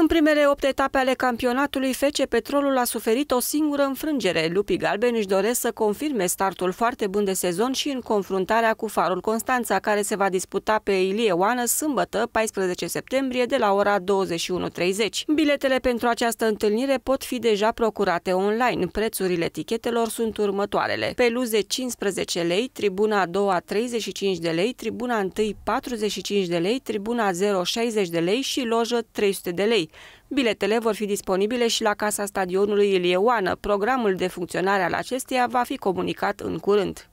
În primele opt etape ale campionatului, Fece Petrolul a suferit o singură înfrângere. Lupii Galbeni își doresc să confirme startul foarte bun de sezon și în confruntarea cu Farul Constanța, care se va disputa pe Ilie Oană sâmbătă, 14 septembrie, de la ora 21.30. Biletele pentru această întâlnire pot fi deja procurate online. Prețurile etichetelor sunt următoarele. Peluze 15 lei, tribuna a doua 35 de lei, tribuna întâi 45 de lei, tribuna 0 60 de lei și lojă 300 de lei. Biletele vor fi disponibile și la Casa Stadionului Ilieoană. Programul de funcționare al acesteia va fi comunicat în curând.